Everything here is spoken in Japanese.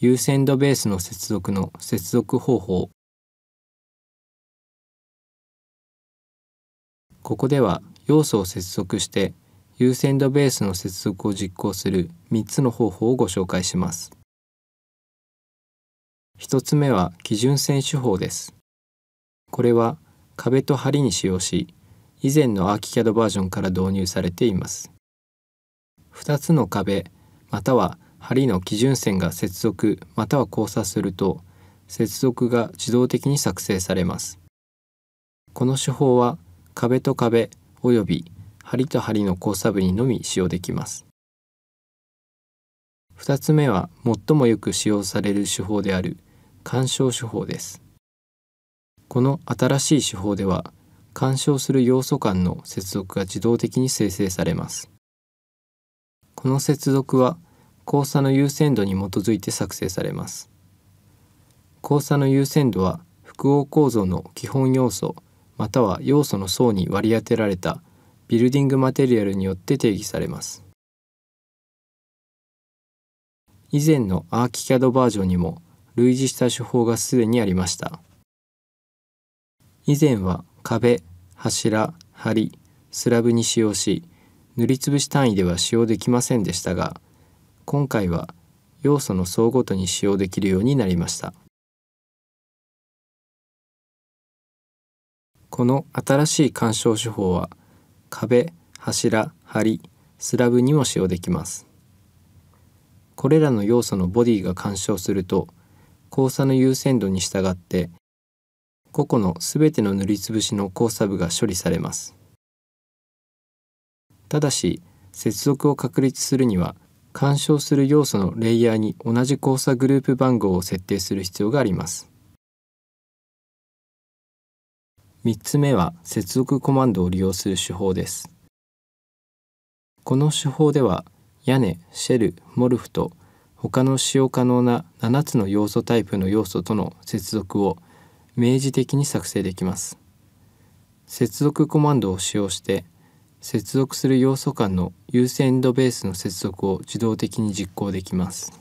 優先度ベースの接続の接続方法ここでは要素を接続して優先度ベースの接続を実行する3つの方法をご紹介します。1つ目は基準線手法です。これは壁と梁に使用し、以前の ArchiCAD バージョンから導入されています。2つの壁または針の基準線が接続または交差すると接続が自動的に作成されますこの手法は壁と壁および針と針の交差部にのみ使用できます2つ目は最もよく使用される手法である干渉手法ですこの新しい手法では干渉する要素間の接続が自動的に生成されますこの接続は交差の優先度に基づいて作成されます。交差の優先度は複合構造の基本要素または要素の層に割り当てられたビルディングマテリアルによって定義されます。以前のアーキキャドバージョンにも類似した手法がすでにありました。以前は壁、柱、梁、スラブに使用し、塗りつぶし単位では使用できませんでしたが、今回は要素の層ごとに使用できるようになりましたこの新しい鑑賞手法は壁柱梁スラブにも使用できますこれらの要素のボディが干渉すると交差の優先度に従って個々のすべての塗りつぶしの交差部が処理されますただし接続を確立するには干渉する要素のレイヤーに同じ交差グループ番号を設定する必要があります3つ目は接続コマンドを利用する手法ですこの手法では屋根、シェル、モルフと他の使用可能な7つの要素タイプの要素との接続を明示的に作成できます接続コマンドを使用して接続する要素間の優先度ベースの接続を自動的に実行できます。